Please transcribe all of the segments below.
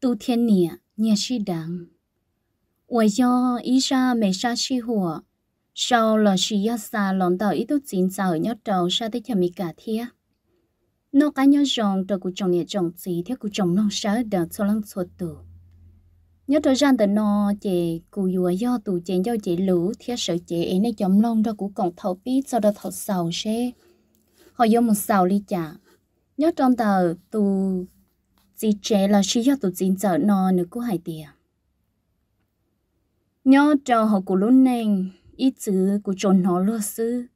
tu thiên nịa nhà sĩ sau là sĩ ya sa lòng tàu ít tốt chín sao nhớ đầu sa tới cho mi cả thia. Nó cá nhớ rồng đầu của chồng nhà chồng gì theo của chồng non sa đằng cho lăng xuất tử. Nhớ đầu gian tờ nó chè cụ dùa do tù chè do chè lũ theo sợ chè ấy này chồng long đó của còn thầu biết sau đó thầu sầu xe. Họ do một sầu ly chả. Nhớ trong tờ tù chỉ trẻ là chỉ cho tụi chính giờ nó nữa cũng hay tiền nhớ cho họ của lúc này ít chữ của chồng nó lo sư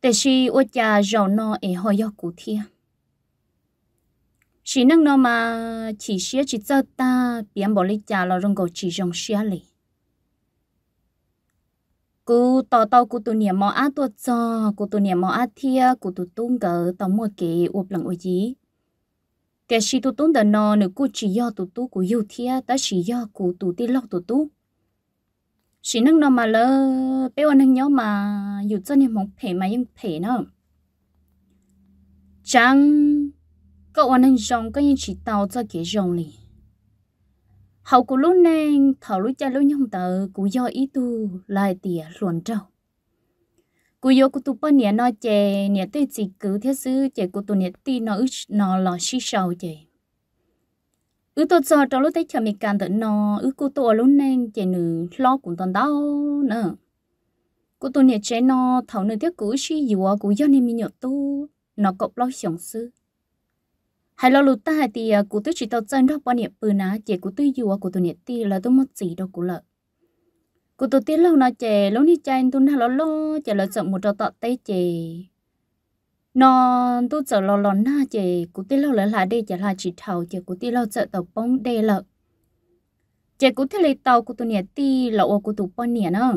แต่ชีว่าจะรอนอเอหอยกูเทียชีนั่งนอมาชีเชียชีเจ้าตาเปียมบริจาเรารงกชีจงเชียเลยกูต่อเตากูตัวเนี่ยมออาตัวจอกูตัวเนี่ยมออาเทียกูตัวตุ้งเกอต่อมัวเกอวบหลังอยี cái gì tụt tốn đàn nọ nữa cô chỉ do tụt tú của yêu thia ta chỉ do của tụt đi lọc tụt tú chỉ nâng nó mà lơ bé ôn nâng nhớ mà dù cho nên mong phê mà nhưng phê nó chẳng cậu ôn nâng rong cái những chỉ tàu cho cái rong này hậu của lúc này thảo lúc cha lúc nhung tờ của do ý tu lại tỉa luồn trâu cú yo cú tu bơ nia nó chè nia tê chỉ cứ thế sư chè cú tu nia ti nó ức nó lò xí sầu chè ư tôi cho trong lúc thấy chờ mình càng tận nó ư cú tu ở lúc nên chè nữ lo cũng toàn đau nữa cú tu nia chè nó thầu nữ tiếc cú xí yếu ở cú do nên mình nhột tu nó cọp lo sống sư hay lo lụt ta thì cú tôi chỉ tao chân đó bơ nia bự ná chè cú tôi yếu ở cú tu nia ti là tôi mất gì đâu cú lợi cô tôi tiếc lâu nó chè lâu đi chạy tôi nó lo chè lo sợ một trò tọt tay chè nó tôi sợ lo lo na chè cô tiếc lâu lại là đây chè là chỉ thầu chè cô tiếc lâu sợ tàu bóng đê lợ chè cô thấy lấy tàu cô tôi nhẹ ti lậu cô tôi bao nhẹ nó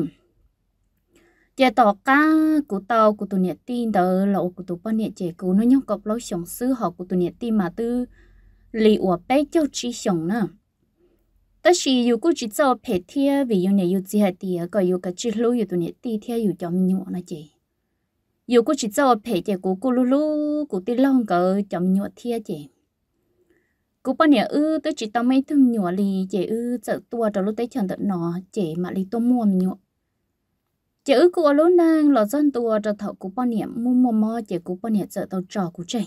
chè tỏ cá của tàu của tụi nhẹ ti tờ lậu của tụi bao nhẹ chè cú nó nhóc cọp lối sống sư họ của tụi nhẹ ti mà tư lì ủa bé cho chi sống nữa tất nhiên yêu cũng chỉ cho phải thiê vì yêu này yêu chỉ hạt tiề có yêu cái chỉ lú yêu tụi này ti thiê yêu cho mình nhọ chị yêu cũng chỉ cho phải chị của cô lú lú của long cỡ cho mình nhọ thiê cú bao nhiêu ư tới chỉ tao mấy thùng nhọ lì chị ư sợ tua trong lúc tới chẳng tận nó chị mà lì tôm mua mình nhọ chị ư cô lò dân tua trong thầu cú bao nhiêu mua mua chị cú bao nhiêu sợ tao trò cú chị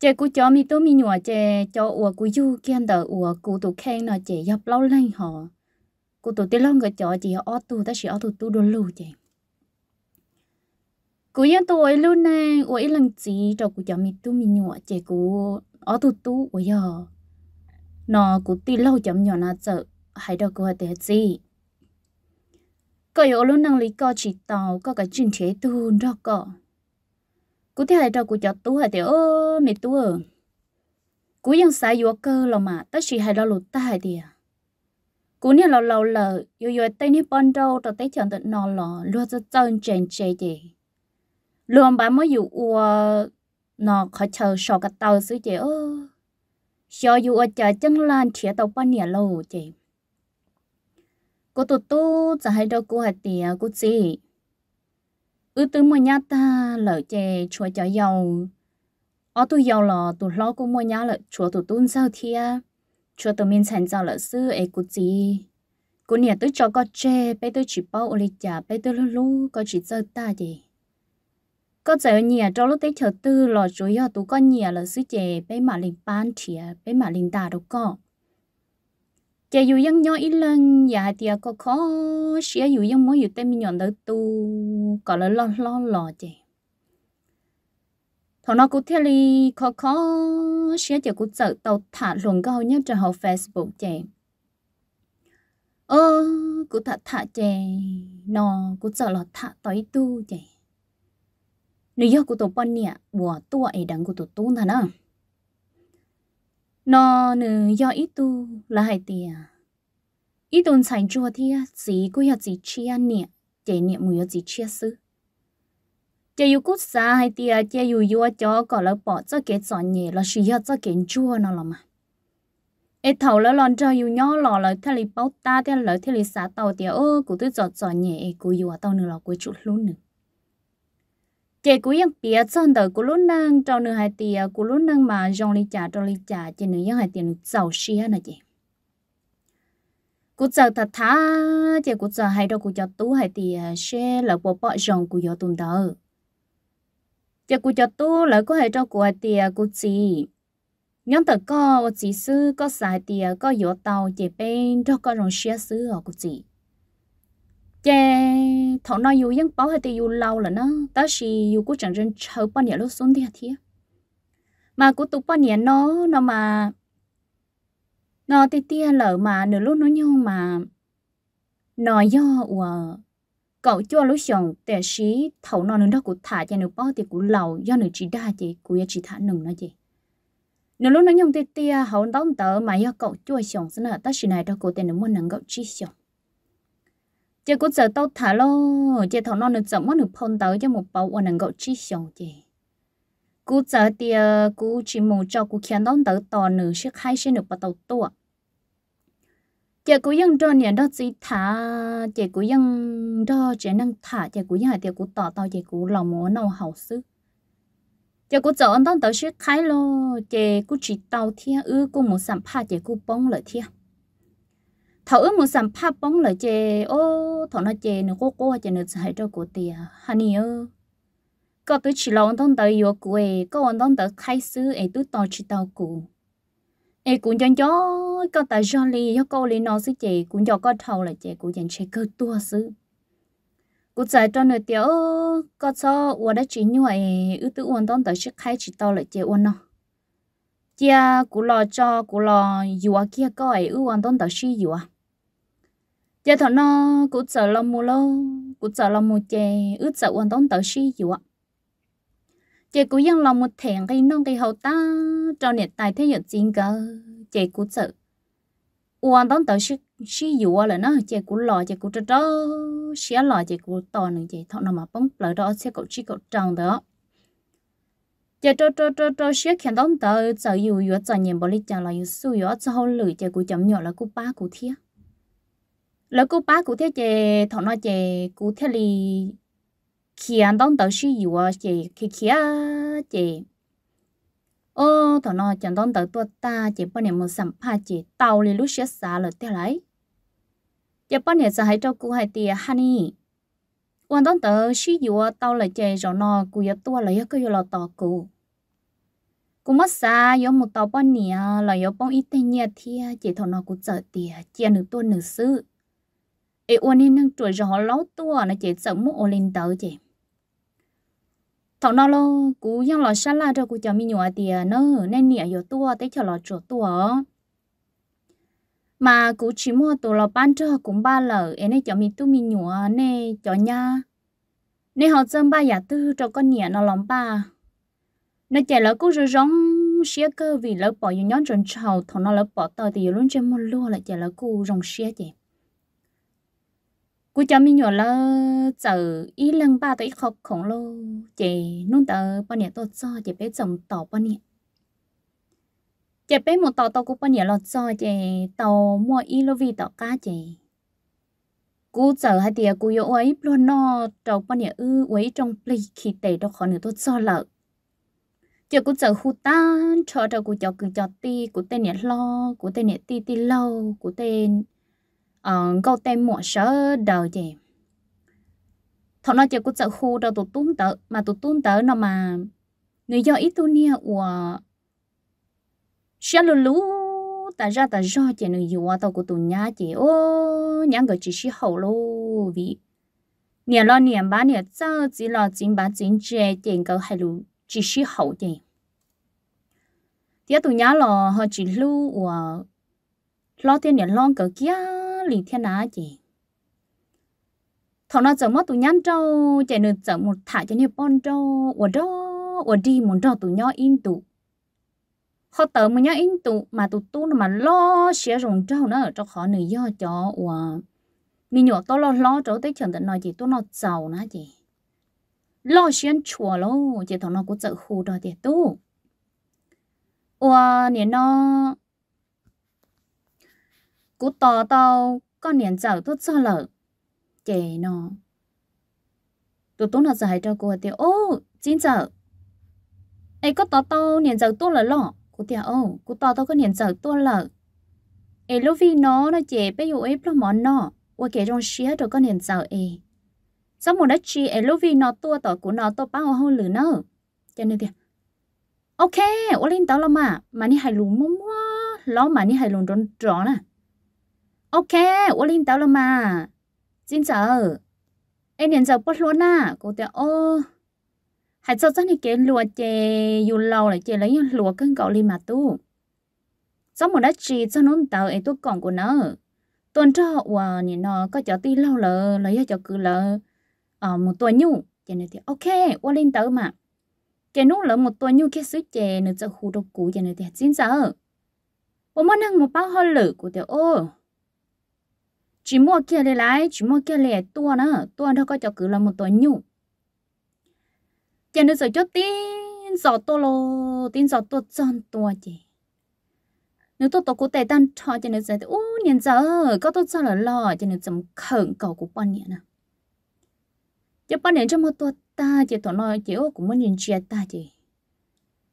chế cú chó mi tố mi nhùa chế cho ủa cú du kiên đờ ủa cú tụ khen nó chế dập lâu lên họ cú tụ tiết long cái chó chỉ ở tụ ta chỉ ở tụ tụ đồ lù chế cú yên tụ ấy luôn nè ủa ấy lần gì cho cú chó mi tụ mi nhùa chế cú ở tụ tụ ủa giờ nó cú tiết lâu chấm nhỏ nó sợ hay đâu cú để gì có yếu luôn năng lý co chỉ tàu có cái chuyện thế tu đó có cú thế này cho cú cho tú hay thì ơ mẹ tú ơ cú dân sai yếu cơ là mà tất chỉ hay lo lụt ta hay tiệt cú nè lò lâu lờ yếu yếu tay nè bón đâu cho tay chẳng tận nò lò lúa cho chân chèn chè gì luôn bà mới dụ ua nó khó chờ sọ cái tàu xứ chị ơ sọ dụ ua chờ chân lan chia tàu bao nhiêu lâu chị cú tụt tu chả hay đâu cú hay tiệt cú chị ư tứ mua nhá ta lỡ chè chúa cho giàu ở tu giàu lò tu lo cũng mua nhá lỡ chúa tu tuôn sao thia chúa tu miên sản cho lỡ sư ấy cũng gì cô nhà tôi cho có chè bây tôi chỉ bao ôi chả bây tôi luôn luôn có chỉ dơ ta gì có giờ nhà cho lúc tới chờ tư lò chúa yo tu có nhà lỡ sư chè bây mà linh ban thia bây mà linh tà đâu có chả dù dân nhau ít lần dạ thì à, có khó sẽ dù dân mỗi dù tên mình nhận đỡ tu có là lo lo lo chị thằng nó cũng theo đi khó khó sẽ chả cũng sợ tàu thả luồng câu nhất trên họ facebook chị ơ cũng thả thả chị nó cũng sợ là thả tới tu chị nếu giờ của tổ bận nè bỏ tua ấy đằng của tổ tu thằng nào nó nữ do ít tu là hai tiền à? ít tuần sài chùa thì chỉ có hạt gì chia nè chỉ niệm mùi gì chia sư chỉ yêu cút xa hai tiền chỉ yêu yêu cho có là bỏ cho cái chọn nhẹ là sử dụng cho cái chùa nó là mà ê e thầu lỡ lon cho yêu nhỏ lò lỡ thế li bao ta thế lỡ thế li xả tàu tiền ô cụ tôi chọn chọn nhẹ cụ yêu à tàu nữa là cụ chút luôn nữa chị cũng yên bia chân đời của lúc năng trong nửa hai tiền của lúc năng mà dòng ly trà trong ly trà chị nửa yên hai tiền giàu xia nè chị cú giờ thật tha, chị cú giờ hai đâu cú cho tú hai thì xe là bộ bọ dòng cú gió tuần đỡ chị cú cho tú là có hai đâu cú hai thì cú gì nhóm tờ có chỉ sư có xài thì có gió tàu chị bên đâu có rồng xia sư ở cú gì chè thọ nó dù dân báo hay thì dù lâu là nó ta chỉ dù cố chẳng dân chờ bao nhiêu lúc xuống thì thì mà cố tụ bao nhiêu nó nó mà nó thì tia lỡ mà nửa lúc nó nhau mà nó do của cậu cho lúc xong để xí thầu nó nửa đó của thả cho nửa bao thì của lâu do nửa chỉ đa chị của chỉ thả nửa nó chị nửa lúc nó nhung tia tia hậu đóng tờ mà do cậu cho xong xin là ta chỉ này đó của tiền nó muốn nâng cậu chỉ xong chị cũng giờ tao thả lo chị thằng nó được dọn mất được phong tới cho một bầu ở nàng gọi chi xong chị cú giờ thì ờ, cú chỉ mù cho cú khiến đón tới to nửa chiếc hai xe được bắt đầu tua chị cú vẫn cho nhà đó gì thả chị cú vẫn đó chị năng thả chị cú dân hải thì cú tỏ tao chị cú lòng muốn nâu hậu sức chị cú dọn đón tới chiếc hai lo chị cú chỉ tao thia ư cú muốn sắm pha chị cú bông lại thia thảo ước một sản bóng lại chè ô thảo nó chè nó cố cố chè nó hãy cho cổ tiền hani ơ có tôi chỉ lòng thông tới yêu quê, có ông thông tới khai sư ấy tôi tao chỉ tao cụ ấy cũng chẳng cho có tại do li do cô li nó sư chè cũng do có thầu lại chè cũng chẳng chè cơ tua sư cụ giải cho nơi tiểu có cho uo đã chỉ như vậy ưu tư uo thông tới chỉ khai chỉ tao lại chè uo nó chia cụ lo cho cụ lo yêu kia có ấy ưu uo thông tới xí yêu giờ thọ nó cũng sợ lòng mù lô cũng sợ lòng mù chè ướt sợ hoàn tông tớ si chịu chè cũng dân lòng một thèn cái non cái hậu ta cho nhiệt tài thế nhật chính cơ chè cũng sợ hoàn tông tớ si si chịu là nó chè cũng lò chè cũng trơ trơ xé lò chè cũng to nữa chè thọ nó mà bóng lỡ đó sẽ cậu chỉ cậu tròn đó chè trơ trơ trơ trơ xé khen tông tớ sợ dù dù sợ nhìn bỏ lít chàng là dù su dù sợ hậu lử chè cũng chấm nhỏ là cú ba cú thiếu lỡ cô ba cụ thế chè thọ nó chè cụ thế li kia đón tàu sư yếu à chè khi kia à, chè ô thằng nó chẳng đón tàu tua ta chè bao niệm một sầm pa chè tàu li lúc sáng sáng là thế lại chè bao niệm sẽ hãy cho cụ hai tia honey quan đón tàu sư yếu à, tàu là chè rồi nó cụ yếu tua lại cái yếu lọ tàu cụ cú mất xa yếu một tàu bao nè là yếu bao ít tên nhẹ thia chỉ thằng nó cú chở tìa chia nửa tuôn nửa sư ê uốn nên nâng chuột rồi lâu tua nó chỉ sống mua ô lên tàu chị thằng nó lo cú yang lo xa la cho cú cho mi nhụa tiền nó nên nịa yo tua tới chào lo chuột tua mà cú chỉ mua tụ lo ban cho cũng ba lở em chào cho mi tu mi nhụa nè chào nha nè họ dân ba giả tư cho con nhịa nó lòng ba nó chạy lỡ cú rồi rong xía cơ vì lỡ bỏ nhón trần trầu thằng nó lỡ bỏ tờ thì luôn trên mua lúa lại chạy lỡ cú rong xía chị cú cho mình nhỏ là giờ ít lần ba tới khóc khổng lồ chị nôn tờ bao nhiêu tôi cho chị bé chồng tàu bao nhiêu chị bé một tàu tàu cú bao nhiêu lọt cho chị tàu mua ít lô vi tàu cá chị cú giờ hai tiệt cú yêu ấy luôn nọ tàu bao nhiêu ư ấy trong ple khi tệ đó khỏi nữa tôi cho lợ chị cú giờ hụt tan cho tàu cú cho cứ cho ti cú tên nhẹ lo cú tên nhẹ ti ti lâu cú tên Ờ, câu tên mua sở đầu chị thọ nói chỉ có chợ khu đâu tụt tung tớ mà tụt tung tớ nó mà người do ít tu nia của sẽ lù lù ta ra ta do chị người dù tao của tụi nhà chị ô nhá người chỉ sĩ hậu lô vì nhà lo nhà bán nhà sao chỉ lo chính bán chính chè tiền cầu hay lù chỉ sĩ hậu chị tiếc tụi nhà lo họ chỉ lù của lo tiền nhà lo cỡ kia lì thiên á chị thằng nó chở mất tụi nhắn trâu chạy nửa chở một thả cho nhiều con trâu ở đó ở đi muốn cho tụi nhau yên tụ họ tớ muốn nhau yên tụ mà tụi tu mà lo xé rồng trâu nó ở trong khó nửa do cho ở mình nhỏ to lo lo trâu tới chẳng tận nói chị tôi nó giàu ná chị lo xuyên chùa lô chị thằng nó cũng chở khu đó thì tu ở nè nó cú to to con niệm giàu tốt cho lợ chè nó tôi tôi là giải cho cô thì ô chín giờ ấy có to to niệm giàu tốt là lọ cô thì ô cú to to có niệm giàu tốt lợ ấy lúc vì nó nó chè bây giờ ấy lo món nó và kể trong xía rồi có niệm giàu ấy sau một đất chi ấy lúc vì nó tua tỏ của nó tôi bao hơn lử nó cho nên thì ok ô lên tao lo mà mà ni hay mua mua lo mà ni hay lùn tròn tròn à Ok, ô linh tao là mà. Xin chờ. Ê điện giờ bắt luôn à, cô tẹo ô. Hãy cho chắc thì cái lùa chè dù lâu lại chè lấy lùa cân cậu lên mà tu. Giống một đất trì cho nó tàu ấy tu còn của nó. Tuần cho họ nhìn có chó tí lâu lờ, lấy cho cứ lờ. Ờ, một tuần nhu, chè này thì ok, ô linh tao mà. Chè nút lỡ một tuần nhu kia sứ chè nữa cho hù độc cũ chè này thì xin sợ. Bố mất năng một bao hơi lử của tiểu ô chỉ mua kia để lại chỉ mua kia lẻ tua nữa tua đâu có cho cứ là một tuổi nhung cho nên sợ cho tin sợ to lo tin sợ to chân tua chị nếu tôi tôi cũng tệ tan cho cho nên sợ ô nhìn giờ có tôi sao là lo cho nên chấm khẩn cầu của bọn nhện nè cho bọn nhện cho một tua ta chỉ thọ nói chỉ ô cũng muốn nhìn chia ta chị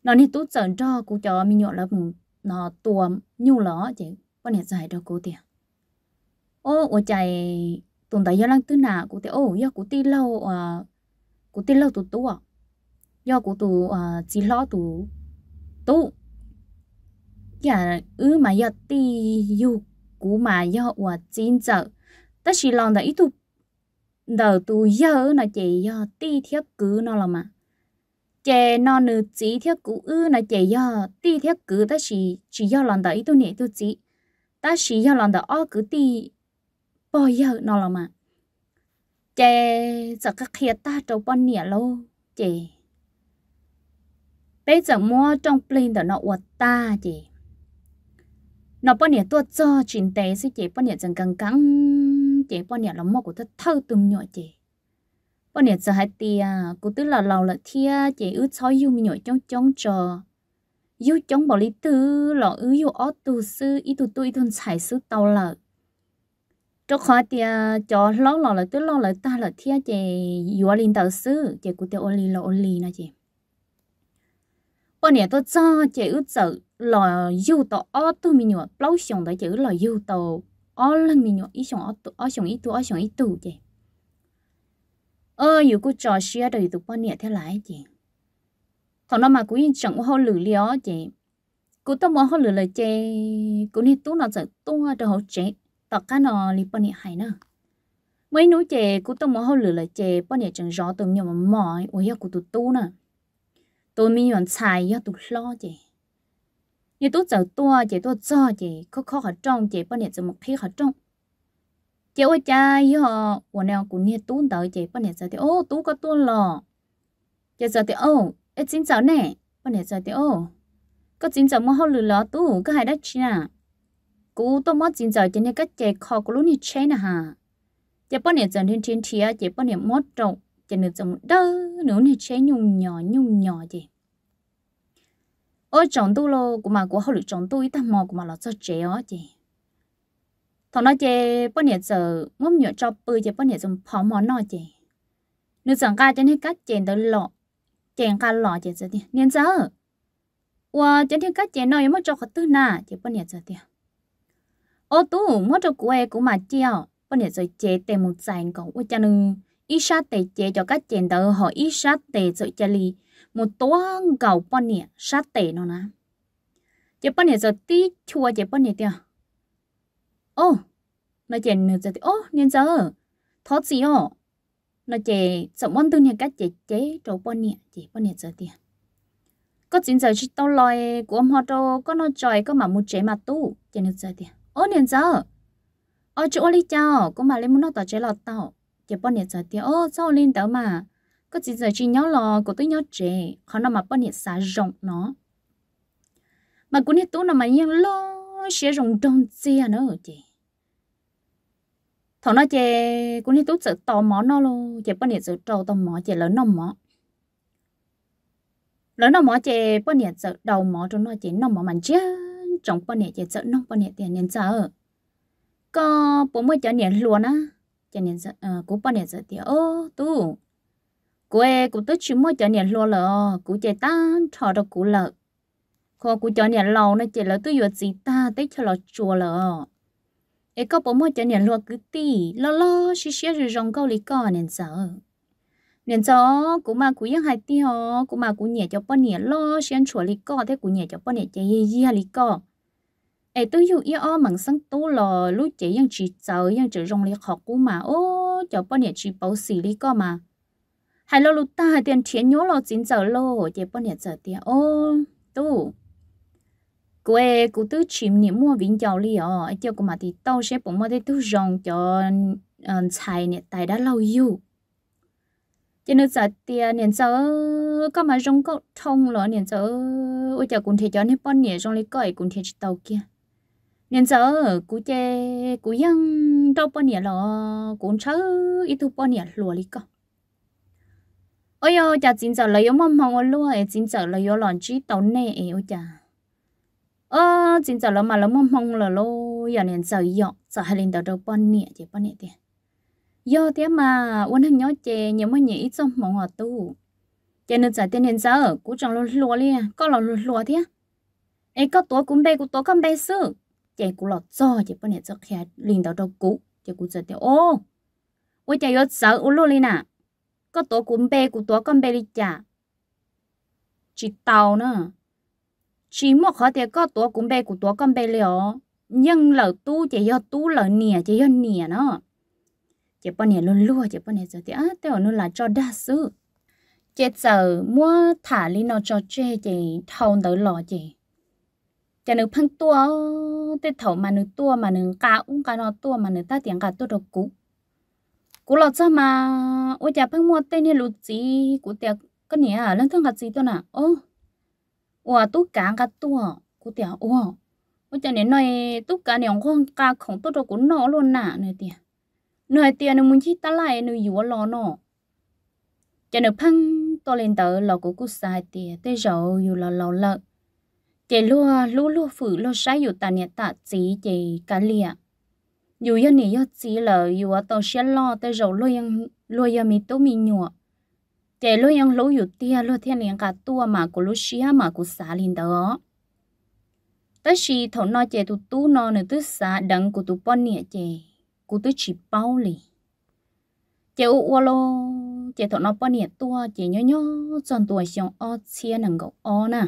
nó nên tôi sợ cho cô cho mình nhọ là nó tua nhung ló chị bọn nhện giải đâu cô tiền ô ô chạy tồn tại do lăng tư nà cụ tế ô do cụ tí lâu à cụ tí lâu tụ tụ à do cụ tụ à ờ, chỉ lo tụ tụ dạ ư mà do tí yêu cụ mà do quả chín giờ ta chỉ lo đã ít tụ đầu tụ giờ là chỉ do tí thiết cứ nó là mà chè nó nữ chỉ thiết cứ ư là chè do tí thiết cứ ta chỉ chỉ do lòng đã ít tụ nè tụ chỉ ta chỉ do lòng đã ó cứ ti bao giờ nó là mà chè giờ các khía ta trâu bọn nỉa lâu chè bây giờ mua trong plane đó nó uất ta chè nó bọn nỉa tua cho chín tế sẽ chè bọn nỉa dần căng căng chè bọn nỉa là mua của thật thâu tùm nhỏ chè bọn nỉa giờ hai tia cô tức là lầu là thia chè ướt sói yêu mi nhỏ trong trong trò yêu trong bỏ lý tư lọ ứ yêu ớt tù sư ý tù tui thôn xài sư tàu lợt cho khó tia cho lâu lâu là tức lâu là ta là thia chị yếu linh tàu sư chị cũng tiêu ô li là ô li nè chị bọn nè tôi cho chị ước sợ là yêu tàu ô tu mình nhọ lâu xong đấy chị là yêu tàu ô lên mình nhọ ít xong ô tu ô xong ít tu ô xong ít tu chị ơ yêu cô cho xe đời tụ bọn nè thế lại chị còn nó mà cũng yên chẳng hô lử lió chị cũng tao muốn hô lử là chị cũng nên tu nó sợ tu cho hỗ trợ và cá nó li bọn nhẹ hay nữa mấy núi chè cú tông mỏ hôi lửa là chè bọn nhẹ chẳng rõ tụm nhiều mà mỏi ôi hiệu của tụt tu nè tôi mi nhọn xài do tụt lo chè như tôi chở tua chè tôi cho chè khó khó họ trong chè bọn nhẹ chở một khi họ trong chè ôi cha do của nào cũng nhẹ tu tới chè bọn nhẹ chở thì ô tu có tu lo chè chở thì ô ít chính chở nè bọn nhẹ chở thì ô có chính chở mỏ hôi lửa lò tu có hai đất chi à cú tôi mót chín giờ trên này cái chè kho của lúc này chén nè hà chè bao nhiêu dần thiên trên thía chè bao nhiêu mót trọng chè nửa trọng đơ nửa này chén nhung nhỏ nhung nhỏ gì ở trọng tu lô của mà của họ được trọng tu ít ta mò của mà là cho chè ó gì thằng nó chè bao nhiêu giờ mắm nhựa cho bự chè bao nhiêu dùng phó món nọ chè nửa trọng ca trên này cái chè tới lọ chè ca lọ chè giờ đi nên giờ wow trên này cái chè nói mất cho họ tư nà chè bao nhiêu giờ tiền ô tú mất cho quê của mà chiều bên này rồi chế tề một dàn cổ của cha nương, ít sát tề chế cho các chèn tờ họ ít sát tề rồi cha lì một tố cầu bên này sát tề nó nè chế bên này rồi tí chua chế bên này tiệt ô nó chèn nữa rồi ô nên giờ thoát gì ô nó chế sợ món tư này các chế chế cho bên này chế bên này giờ tiệt có chuyện giờ chỉ tao loài của ông họ đâu có nó trời có mà một chế mà tu chế nữa giờ tiệt ô niên giờ ô chú ô lý chào cũng mà lên muốn nó tỏ chế lọt tàu chỉ bọn niên giờ thì ô sao lên tớ mà có gì giờ chỉ nhau lò của tôi nhau trẻ khó nào mà bọn niên xả rộng nó mà cũng niên tú nào mà nhiên lo sẽ rộng đông chia nữa chị thằng nó chè cũng niên tú sợ tò mò nó luôn chỉ bọn niên sợ trâu tò mò chè lớn nó mò lớn nó mò chè bọn niên sợ đầu mò cho nó chỉ nó mò mạnh chứ trong bọn nè chạy sợ nông bọn nè tiền nhân sợ có bố mới cho nè luôn á cho nè sợ cú bọn nè sợ tiền ô tu cô ấy cũng tới chịu mới cho nè luôn lợ ờ, cũng chạy ta thọ đâu cũng lợ cô cũng cho nè lâu nó chạy là tôi vừa gì ta tới cho lọ chùa lợ ấy ờ. có bố mới cho nè luôn cứ ti, lo lo xí xí rồi rong câu lý cò nè sợ nên cho cú mà cú cũng hai tí ho cũng mà cú nhẹ cho bọn nhẹ lo xem chuột lì co thế cú nhẹ cho bọn nhẹ chơi gì lì co ai tôi yêu yêu ao mảng sang tu lò lúc chỉ yang chỉ chờ yang chỉ rong liệt học cũ mà ô chờ bao nhiêu chỉ bảo xử lý cơ mà hai lo lúc ta hai tiền tiền nhớ lo chính giờ lo chỉ bao nhiêu giờ tiền ô tu quê cụ tư chìm niệm mua vĩnh chào li ở ai tiêu của mà thì tao sẽ bỗng mà thấy tu rong cho ờ, xài nè tại đã lâu yêu cho nên giờ tiền nên giờ có mà rong có thông lo nè giờ ôi chờ cũng thấy cho nên bao nhiêu rong lấy cõi cũng chỉ tàu kia nên giờ cú chơi cú yang đâu bao nhiêu lo cũng chơi ít tu bao nhiêu lọ đi cơ ôi ơi cha chín giờ lấy mắm mắm ôi lúa chính giờ lấy ôi lòn chỉ tàu nè ôi cha ơ chín giờ lấy mà lấy mắm mắm là lô giờ nên giờ yọ giờ hai lần đầu đâu bao nhiêu chỉ bao nhiêu tiền do thế mà uốn hàng nhớ chơi nhớ mấy nhỉ ít xong mong họ tu cho nên giờ tiền hiện giờ cú chẳng lúa lúa liền có lò lúa thế ấy có tuổi cũng bé cú tuổi không bé sư chạy cũng lọt cho chị bọn này cho khé liền đầu đầu cũ chị cũng giờ tiêu ô ôi chạy yếu sợ ô luôn đi nè có tổ cũng bê của tổ con bê đi chả chị tàu nữa chị một khó thì có tổ cũng bê của tổ con bê liệu nhưng lỡ tu chị yếu tu lỡ nìa chị yếu nìa nó chị bọn này luôn luôn chị bọn này giờ tiêu á tiêu nó là cho đa sự chạy giờ mua thả lên nó cho chê chạy thâu tới lò chạy cho nên phân tua tê thầu mà nữ tua mà nữ cá cá nó tua mà nữ ta tiếng cá tua được cũ cũ lọt ra mà ôi chả phân mua tê nè lụt gì cũ tiệc cái nè lần thương cá gì tôi ô ủa tú cá cá tua cũ tiệc ủa ôi chả nè nói tú cá nè không cá không tua được cũ nó luôn nè nè tiệc nè tiệc nè muốn chi ta lại nè yếu lo nó cho nên phân tôi lên tới lò của cú sai tiệc tê rồi dù là lò chị lúa lú lúa phủ lúa sai dù ta nhẹ tạ chỉ chị cả lìa dù yên nỉ yên chỉ là dù ở tàu xe lo tới rồi lúa yên lúa yên mi tố mi nhọ, chị lúa yên lúa dù tia lúa thiên liền cả tua mà của lúa xía mà của xã liền đó tới khi thầu nó chị tụ tú nó nữa tới xã đằng của tụ bọn nhẹ chị của tụ chỉ bao lì chị u u lô chị thầu nó bọn nhẹ tua chị nhớ nhớ chọn tuổi xong o chia nằng gấu o nè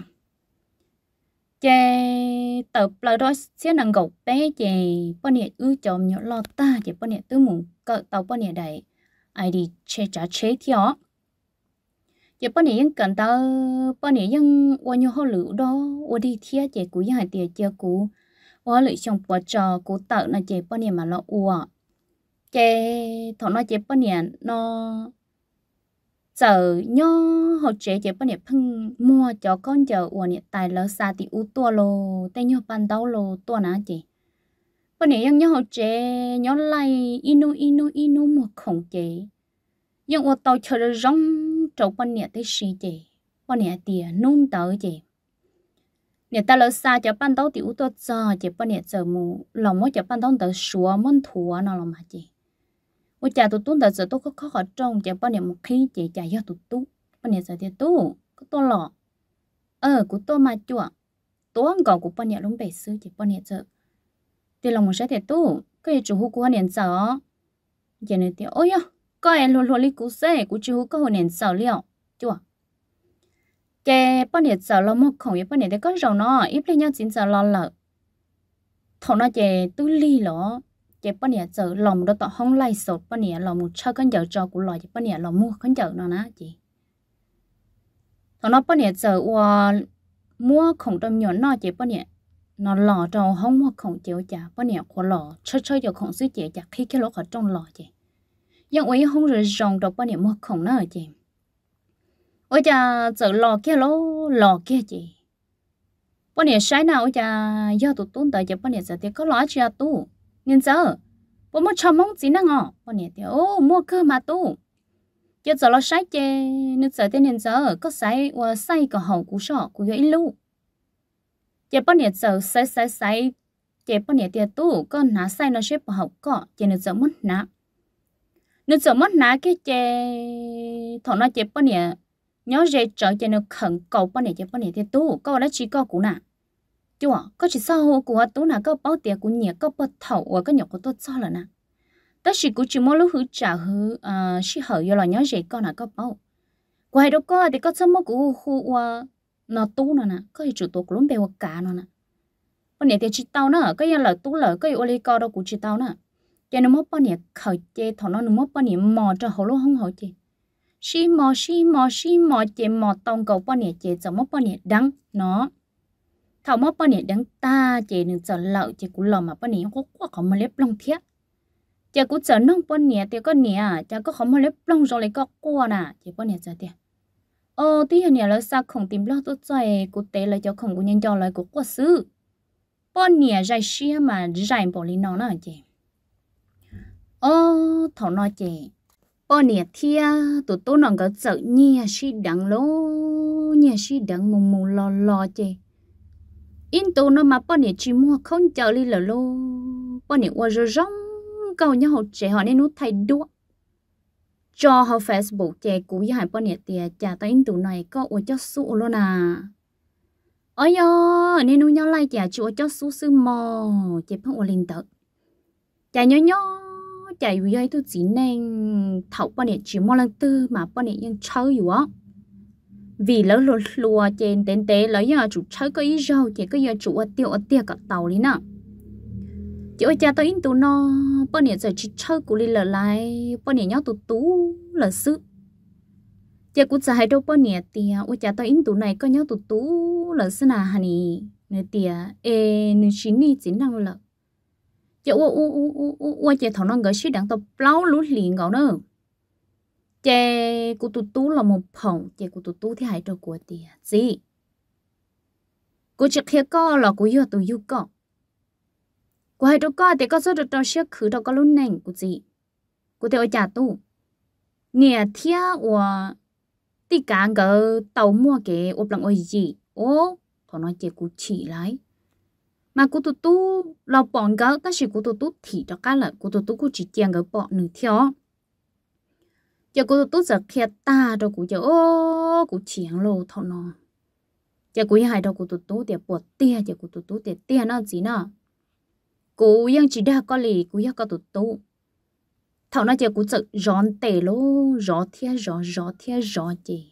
chè tập là đó xé nàng gục bé chè bọn nè ư chồng nhỏ lo ta chè bọn nè tứ muốn cỡ tàu bọn nè đầy ai đi chè trả chế thió chè bọn nè vẫn cần ta bọn nè vẫn qua nhau hậu lựu đó qua đi thia chè cú yên hải tiệt chè cú qua lựu chồng bỏ trò cú tợ là chè bọn nè mà lo ua chè thằng nó chè bọn nè nó giờ nhớ học chế chế bên này phăng mua cho con chờ uổng này tài lỡ xa thì u tua lô tay nhớ bàn đau lô tua ná chị bên này nhớ họ chế nhớ lại inu inu inu một khổng chế nhưng uổng tàu chờ được rong trâu bên này thấy gì chế bên này tiền nôn tới chế nè ta lỡ xa cho bàn đau thì u tua giờ chị bên này giờ mù lòng mới cho bàn đau tới xúa món thua nó làm mà chị 我家都蹲的时都可可好重，家半年没开，家家要都都，半年才得都，可多了。ờ của tôi mà chua tôi ăn gạo của bọn nhà lúng bể sư chỉ bọn nhà chợ thì lòng một sẽ thể tu cái chủ hú của họ nền sợ giờ này thì ôi à coi luôn luôn đi cú xe của chủ hú có hồ nền sợ liệu chua cái bọn nhà sợ lo một khổng với bọn nhà thì có rầu nó ít lên nhau chính sợ lo lợ thọ nó chè tư ly lọ chế bữa nè giờ lòng đó tao không lấy sốt bữa nè lòng một chơi con giờ cho của lòi chế bữa nè lòng mua con giờ nó nè chị thằng nó bữa nè giờ qua mua không tâm nhỏ nó chế bữa nè nó lò cho không mua không chịu trả bữa nè của lò chơi chơi giờ không suy chế chả khi cái lỗ ở trong lò chị nhưng ấy không rồi rồng đâu bữa nè mua không nữa chị ôi cha giờ lò kia lỗ lò kia chị bữa nè sáng nào ôi cha do tụt tốn tại chế bữa nè giờ thì có lò chưa tu nên giờ bố mua cho mong gì năng ngọ bố nè ô mua cơ mà tu giờ giờ lo sai chê nên giờ tên nhân giờ có sai và sai cả hậu cú sọ cú gãy lu giờ bố nè giờ sai sai sai giờ bố nè tiểu tu con ná sai nó xếp học cọ giờ nên giờ mất ná nên giờ mất ná cái chê thọ nó chê bố nè nhớ rê trở cho nó khẩn cầu bố nè chê bố nè tiểu tu câu đó chỉ có cú nào chứ à có chỉ sao hồ của tú nào có bảo tiền của nhà có bao thầu và có nhà của tôi sao là nè tất chỉ của chỉ mỗi lúc hứa trả hứa à chỉ hở giờ là nhớ gì con nào có bao quay đâu có thì có sao mà của hồ và nó tú nè nè có gì chủ tố của lũng bèo và cả nè nè bọn nhà thì chỉ tao nè cái nhà là tú lỡ cái ô li co đâu của chỉ tao nè cho nên mỗi bọn này khởi chế thằng nó mỗi bọn này mò cho hồ lô không hồ chế xí mò xí mò xí mò chế mò tông cầu bọn này chế cho mỗi bọn này đắng nó thảo mốt bọn nỉ đắng ta chỉ nên sợ lợ chỉ cũng lò mà bọn nỉ không qua không mà lép long thiết chỉ cũng sợ nông bọn nỉ thì có nỉ à chỉ có không mà lép long rồi lấy có qua nà chỉ bao nỉ sợ tiền ờ tí hiện nè là sao không tìm lo tôi chơi cụ tế là cho không có nhân cho lời của qua xứ bọn nỉ dài xia mà dài bỏ lên nó nè chị ờ thảo nói chị bọn nỉ thia tụi tôi nó có sợ nhia si đắng lố nhia si đắng mù mù lo lo chị in tù nó mà bọn này chỉ mua không chờ đi lờ lô bọn này qua rồi rong cầu nhau họ trẻ họ nên nút thay đua cho họ Facebook trẻ cũ với hai bọn này tiền trả tới in tù này có ủa cho sụ luôn à ôi yo nên nuôi nhau lại trả chúa cho sụ sư mò chế phong ủa linh tự trả nhó nhó trả dù dây tôi chỉ nên thấu bọn này chỉ mua lần tư mà bọn này ยัง chơi dù á vì lỡ lùa trên tên tế lỡ giờ chủ chơi có ý rau thì có giờ chủ ở tiêu ở tiêu cả tàu lý nọ chị ở cha tôi in tụ nó bao nhiêu giờ chị chơi của lý lỡ lại bao nhiêu nhau tụ tú lỡ sự chị cũng chả hay đâu bao nhiêu tiền ở cha tôi in tụ này có nhau tụ tú lỡ sự nào hả nè nửa tiền ê nửa chín nỉ chín năng lợ ô ô ô ô ôi ôi chị thằng nó gửi suy đặng tập plau lú liền gạo nữa chè của tụt tú là một phòng chè của tụt tú thì hãy cho của tiền gì của chiếc kia co là của yêu tụi yêu co của hai đứa co thì có số được cho xe khứ đâu có lúc này của gì của theo trả tu nghe thia của tí cả ngờ tàu mua cái ốp lòng ôi gì ô thọ nói chè của chị lại mà của tụt tú, là bọn gỡ ta chỉ của tụt tú thì cho cá lợn của tụt tú, của chị chàng gỡ bọn nửa theo giờ cô tốt giờ kia ta đâu cô giờ ô cô chiến lô thọ nó giờ cô hai đâu cô tốt tốt để bỏ tiền giờ cô tốt tốt để tiền nó gì nó cô yên chỉ đa có lì cô yên có tốt tốt thọ nó giờ cô sợ rón tệ lô rón thia rón rõ thia rõ chị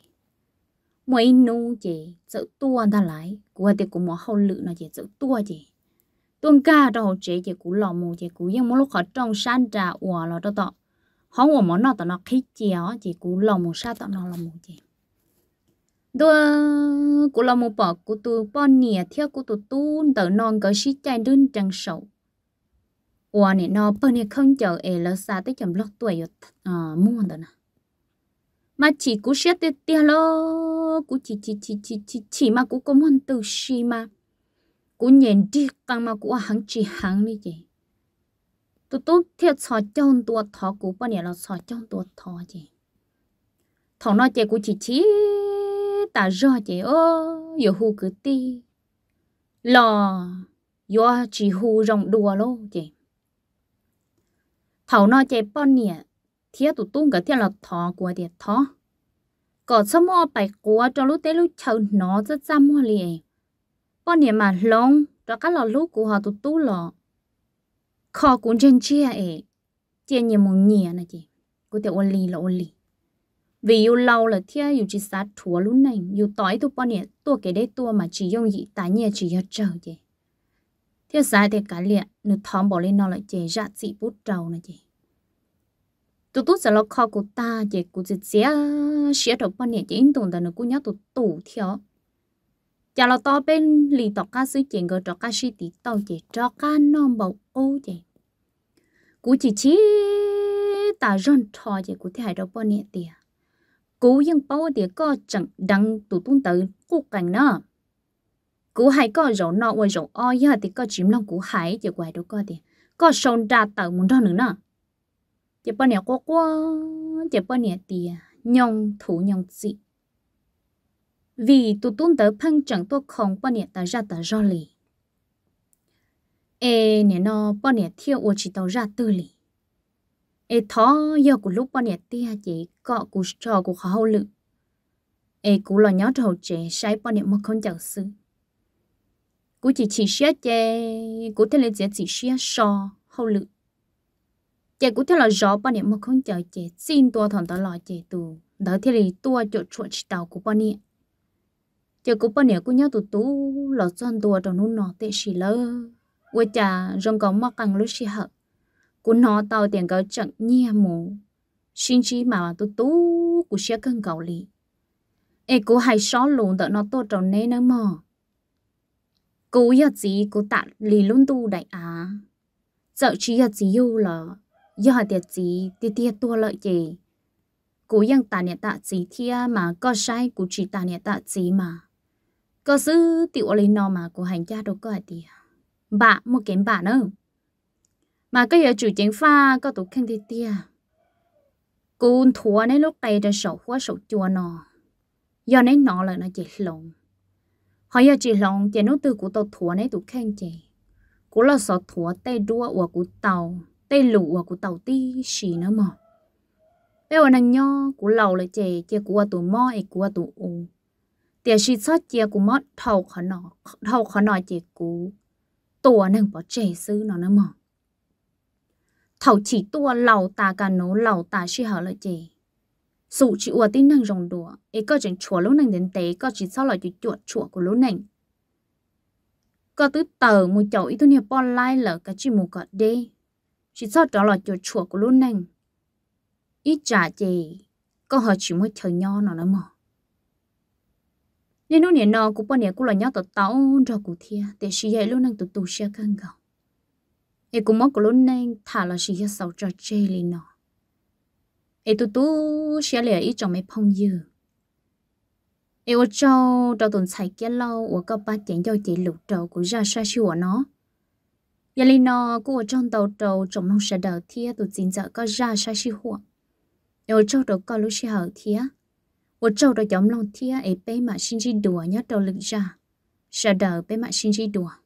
mấy nô chị sợ tua ta lại cô thì cô mua hậu lự nó chị sợ tua chị tuần ca đâu chị chị cô lò mù chị cô yên mỗi lúc họ trong san trà ủa lò đó họ ngủ món nó tao nó khí chéo chỉ cú lòng một sa tao nó lòng một gì đua cú lòng một bỏ cú tu bỏ nia theo cú tu tu tao non có sĩ chạy đơn trăng sầu Qua này nó bơ nè không chờ ế lỡ xa tới chầm lóc tuổi rồi à, muôn tao nè mà chỉ cú xét tới tia lo cú chỉ chỉ chỉ chỉ chỉ chỉ mà cú có muốn từ gì mà cú nhận đi càng mà cú hăng chỉ hăng đi chị tôi tốt thiệt sọ chôn tua thọ cũ bao nhiêu là sọ chong tua thọ chị thọ nói chị cũng chỉ chỉ ta rõ chị ô giờ hù cứ ti lò do chỉ hù rồng đùa lô chị thọ nói chị bao nhiêu thiệt tụt tung cái thiệt là thọ của thiệt thọ có số mò bài của cho lúc tới lúc chờ nó rất ra mua liền bao nhiêu mà lông cho các lò lúc của họ tụt tu lò khó cũng à, chân chia ấy chia nhiều một nhìa này chị có thể ôn lì là ôn lì vì yêu lâu là thia yêu chỉ sát thua luôn này yêu tối tu bọn này tua cái đấy tua mà chỉ dùng gì tá nhìa chỉ cho chờ chị thia sát thì cả liền, nửa thòng bỏ lên nó lại chị ra dạ chị bút trầu này chị tụ tụ sẽ lo khó của ta chị cũng chỉ xé xé được bọn này chị yên tâm là nó cũng nhớ tụ tụ theo chả là to bên lì tọt cá suy chuyện gọi tọt cá suy tí tàu chỉ cho cá non bầu ô chỉ cú chỉ chỉ ta run thò chỉ cú thì hãy đâu bao nhiêu tiền cú nhưng bò tiền có chẳng đăng tụ tung tới cú cảnh nọ, cú hai có rổ nọ và rổ o ya thì có chìm lòng cú hai chỉ quay đâu có tiền có sơn đa tàu muốn đó nữa nọ, chỉ bò nhiêu quá quá chỉ bò nhiêu tiền nhông thủ nhông dị vì tụ tún tớ phân chẳng tôi không bao nhiêu ta ra ta do lì ê nè nó bao nhiêu thiêu ô chỉ tao ra tư lì ê thó giờ của lúc bao nhiêu tia chế có của trò của khó hậu lự ê cú lo nhớ trò chế sai bao nhiêu mà không chẳng sự cú chỉ chỉ xé chế cú thế là chỉ chỉ xé so hậu lự chế cú thế là gió bao nhiêu mà không chờ chế xin tua thằng tao lo chế tù đó thế là tua chỗ chuột chỉ tàu của bao nhiêu giờ cũng bao nhiêu cũng nhớ tụt tú lọt chân tua trong nút nọ tệ xì lơ quê cha rong có mắc căng lúc xì hợp cũng nọ tàu tiền cỡ chẳng nhia mù xin chi mà tụt tú cũng sẽ cân cầu lì ê cũng hay xó lùn tợ nó tô trong nê nữa mò cú giờ gì cú tạ lì luôn tu đại á sợ chi giờ gì yêu là giờ tiệt gì tiệt tiệt tua lợi gì cú ยัง tạ nhẹ tạ gì thia mà có sai cú chỉ tạ nhẹ tạ gì mà có sư tiểu lấy nó mà của hành cha đâu có ai tì à. bà một kém bà nữa mà cái giờ chủ chính pha có tổ khen thì tia à. cún thua nên lúc này đã sổ quá sổ chua nó do nên nó là nó chỉ lồng họ giờ chỉ lồng chỉ nó từ của tổ thua nên tổ khen chỉ của là sợ thua tay đua của của tàu tay lũ của của tàu ti xì nữa mà bây giờ nàng nho của lầu là chè chè của tổ mò ấy của tổ u tiền sĩ sót chia của mót thầu khó nọ thầu khó nọ chỉ tua nâng bỏ trẻ sư nó nó mỏ thầu chỉ tua lầu tà cả nố lầu tà sĩ hở lợi chỉ sụ chỉ ua tin nâng rồng đùa ấy có chẳng chùa lúc nâng đến tế có chỉ sau lại chỉ chuột chùa của lúc nâng có tứ tờ mùi chậu ít tu nia bon lai lở chỉ mù cọt đê chỉ sau đó là chuột của lúc nâng ít trả chỉ có họ chỉ mới chờ nho nó nó mỏ nên nó nè nó cũng bao nè cũng là nhau tao tao rồi cũng thia để xí hệ luôn năng tụt tụ xia căng gạo em cũng mong của luôn năng thả là xí hệ sau cho chơi lên nó em tụt tụ xia lẻ ít trong mấy phong dư em ở châu đầu tuần xài kia lâu ở các ba chén giao chỉ lục trầu của ra xa siêu ở nó giờ lên nó cũng ở trong tàu trầu trong nông sẽ đầu thia tụ chính giờ có ra xa siêu hộ em ở châu đầu có lúc xia hở thia 我找到杨浪天，哎，白马星期多，伢到了家，啥到白马星期多。